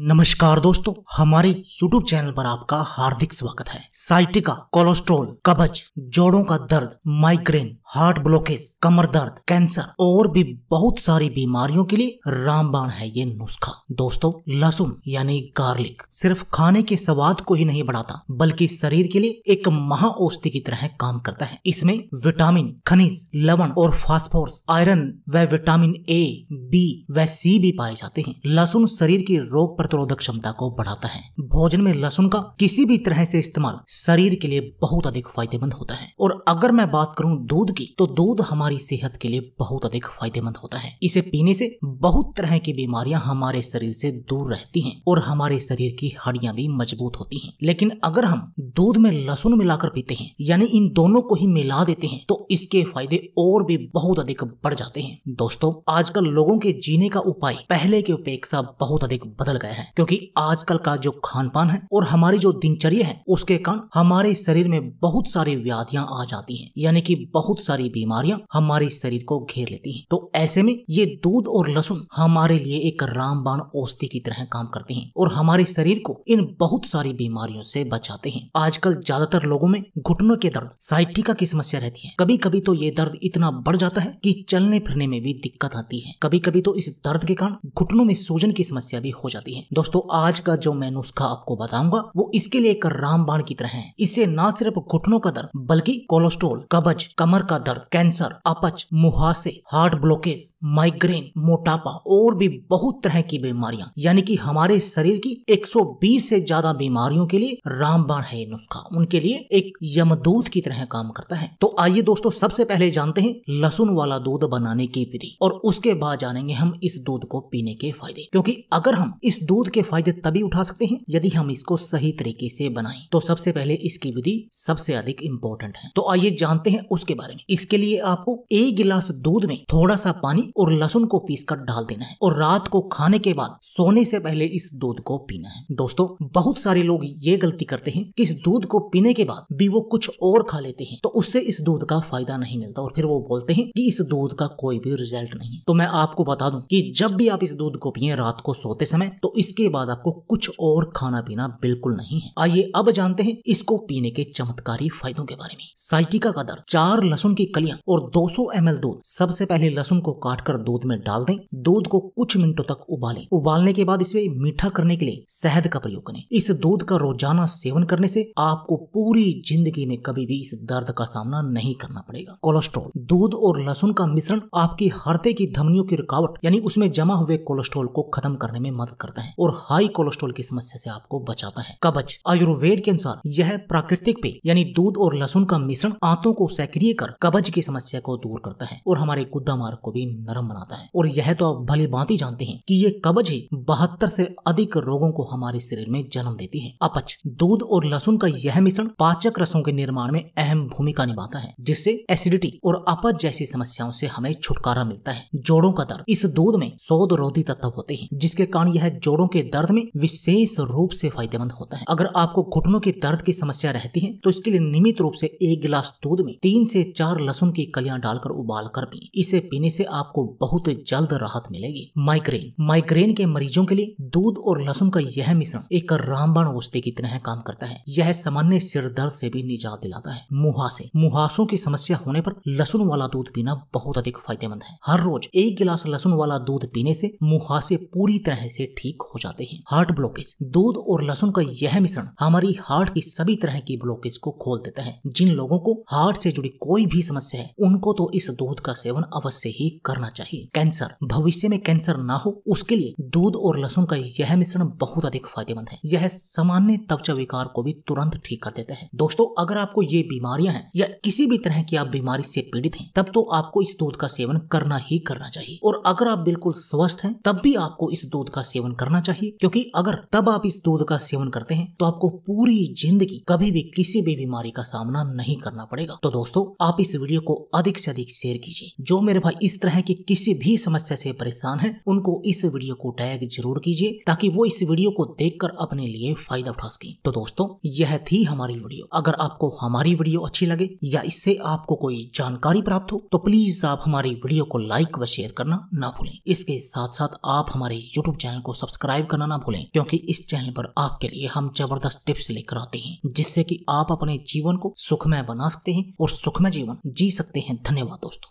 नमस्कार दोस्तों हमारे YouTube चैनल पर आपका हार्दिक स्वागत है साइटिका कोलेस्ट्रोल कब्ज जोड़ों का दर्द माइग्रेन हार्ट ब्लॉकेज कमर दर्द कैंसर और भी बहुत सारी बीमारियों के लिए रामबाण है ये नुस्खा दोस्तों लहसुन यानी गार्लिक सिर्फ खाने के स्वाद को ही नहीं बढ़ाता बल्कि शरीर के लिए एक महा औषधि की तरह काम करता है इसमें विटामिन खनिज लवण और फास्फोरस आयरन व विटामिन ए बी व सी भी पाए जाते हैं लहसुन शरीर की रोग प्रतिरोधक क्षमता को बढ़ाता है भोजन में लहसुन का किसी भी तरह से इस्तेमाल शरीर के लिए बहुत अधिक फायदेमंद होता है और अगर मैं बात करूं दूध की तो दूध हमारी सेहत के लिए बहुत अधिक फायदेमंद होता है इसे पीने से बहुत तरह की बीमारियां हमारे शरीर से दूर रहती हैं और हमारे शरीर की हड्डियां भी मजबूत होती हैं लेकिन अगर हम दूध में लहसुन मिलाकर पीते हैं यानी इन दोनों को ही मिला देते हैं तो इसके फायदे और भी बहुत अधिक बढ़ जाते हैं दोस्तों आजकल लोगों के जीने का उपाय पहले की अपेक्षा बहुत अधिक बदल गया है है क्योंकि आजकल का जो खान पान है और हमारी जो दिनचर्या है उसके कारण हमारे शरीर में बहुत सारी व्याधियां आ जाती हैं यानी कि बहुत सारी बीमारियां हमारे शरीर को घेर लेती हैं तो ऐसे में ये दूध और लहसुन हमारे लिए एक रामबाण औषधि की तरह काम करते हैं और हमारे शरीर को इन बहुत सारी बीमारियों से बचाते हैं आजकल ज्यादातर लोगों में घुटनों के दर्द साइटिका की समस्या रहती है कभी कभी तो ये दर्द इतना बढ़ जाता है कि चलने फिरने में भी दिक्कत आती है कभी कभी तो इस दर्द के कारण घुटनों में सूजन की समस्या भी हो जाती है हैं दोस्तों आज का जो मैं नुस्खा आपको बताऊंगा वो इसके लिए एक रामबाण की तरह है इससे न सिर्फ घुटनों का दर्द बल्कि कोलेस्ट्रोल कबज कमर का दर्द कैंसर अपच मुहासे हार्ट ब्लॉकेज माइग्रेन मोटापा और भी बहुत तरह की बीमारियां यानी कि हमारे शरीर की 120 से ज्यादा बीमारियों के लिए रामबाण है नुस्खा उनके लिए एक यमदूत की तरह काम करता है तो आइए दोस्तों सबसे पहले जानते हैं लहसुन वाला दूध बनाने की विधि और उसके बाद जानेंगे हम इस दूध को पीने के फायदे क्योंकि अगर हम इस दूध के फायदे तभी उठा सकते हैं यदि हम इसको सही तरीके से बनाएं तो सबसे पहले इसकी विधि सबसे अधिक इम्पोर्टेंट है तो आइए जानते हैं उसके बारे में इसके लिए आपको एक गिलास दूध में थोड़ा सा पानी और लहसुन को पीस कर डाल देना है और रात को खाने के बाद सोने से पहले इस दूध को पीना है दोस्तों बहुत सारे लोग ये गलती करते हैं कि इस दूध को पीने के बाद भी वो कुछ और खा लेते हैं तो उससे इस दूध का फायदा नहीं मिलता और फिर वो बोलते हैं कि इस दूध का कोई भी रिजल्ट नहीं है तो मैं आपको बता दूं कि जब भी आप इस दूध को पिए रात को सोते समय तो इसके बाद आपको कुछ और खाना पीना बिल्कुल नहीं है आइए अब जानते हैं इसको पीने के चमत्कारी फायदों के बारे में साइटिका का दर्द चार लहसुन की कलियां और 200 एम दूध सबसे पहले लहसुन को काट कर दूध में डाल दें दूध को कुछ मिनटों तक उबालें उबालने के बाद इसमें मीठा करने के लिए शहद का प्रयोग करें इस दूध का रोजाना सेवन करने से आपको पूरी जिंदगी में कभी भी इस दर्द का सामना नहीं करना पड़ेगा कोलेस्ट्रॉल दूध और लहसुन का मिश्रण आपकी हरते की धमनियों की रुकावट यानी उसमें जमा हुए कोलेस्ट्रॉल को खत्म करने में मदद करता है है और हाई कोलेस्ट्रॉल की समस्या से आपको बचाता है कबच आयुर्वेद के अनुसार यह प्राकृतिक पे यानी दूध और लहसुन का मिश्रण आंतों को सक्रिय कर कबज की समस्या को दूर करता है और हमारे गुद्दा मार्ग को भी नरम बनाता है और यह तो आप भली भांति जानते हैं कि ये कबज ही बहत्तर से अधिक रोगों को हमारे शरीर में जन्म देती है अपच दूध और लहसुन का यह मिश्रण पाचक रसों के निर्माण में अहम भूमिका निभाता है जिससे एसिडिटी और अपच जैसी समस्याओं से हमें छुटकारा मिलता है जोड़ों का दर्द इस दूध में सौद रोधी तत्व होते हैं जिसके कारण यह जोड़ जोड़ों के दर्द में विशेष रूप से फायदेमंद होता है अगर आपको घुटनों के दर्द की समस्या रहती है तो इसके लिए नियमित रूप से एक गिलास दूध में तीन से चार लहसुन की कलियां डालकर उबाल कर पी इसे पीने से आपको बहुत जल्द राहत मिलेगी माइग्रेन माइग्रेन के मरीजों के लिए दूध और लहसुन का यह मिश्रण एक रामबाण औषधि की तरह काम करता है यह सामान्य सिर दर्द से भी निजात दिलाता है मुहासे मुहासों की समस्या होने पर लहसुन वाला दूध पीना बहुत अधिक फायदेमंद है हर रोज एक गिलास लहसुन वाला दूध पीने से मुहासे पूरी तरह से ठीक हो जाते हैं हार्ट ब्लॉकेज दूध और लहसुन का यह मिश्रण हमारी हार्ट की सभी तरह की ब्लॉकेज को खोल देता है जिन लोगों को हार्ट से जुड़ी कोई भी समस्या है उनको तो इस दूध का सेवन अवश्य ही करना चाहिए कैंसर भविष्य में कैंसर ना हो उसके लिए दूध और लहसुन का यह मिश्रण बहुत अधिक फायदेमंद है यह सामान्य त्वचा विकार को भी तुरंत ठीक कर देता है दोस्तों अगर आपको ये बीमारियां हैं या किसी भी तरह की आप बीमारी से पीड़ित हैं तब तो आपको इस दूध का सेवन करना ही करना चाहिए और अगर आप बिल्कुल स्वस्थ हैं तब भी आपको इस दूध का सेवन करना करना चाहिए क्योंकि अगर तब आप इस दूध का सेवन करते हैं तो आपको पूरी जिंदगी कभी भी किसी भी बीमारी का सामना नहीं करना पड़ेगा तो दोस्तों आप इस वीडियो को अधिक से अधिक शेयर कीजिए जो मेरे भाई इस तरह की किसी भी समस्या से परेशान है उनको इस वीडियो को टैग जरूर कीजिए ताकि वो इस वीडियो को देखकर अपने लिए फायदा उठा सके तो दोस्तों यह थी हमारी वीडियो अगर आपको हमारी वीडियो अच्छी लगे या इससे आपको कोई जानकारी प्राप्त हो तो प्लीज आप हमारी वीडियो को लाइक व शेयर करना ना भूलें इसके साथ साथ आप हमारे यूट्यूब चैनल को सब्सक्राइब सब्सक्राइब करना ना भूलें क्योंकि इस चैनल पर आपके लिए हम जबरदस्त टिप्स लेकर आते हैं जिससे कि आप अपने जीवन को सुखमय बना सकते हैं और सुखमय जीवन जी सकते हैं धन्यवाद दोस्तों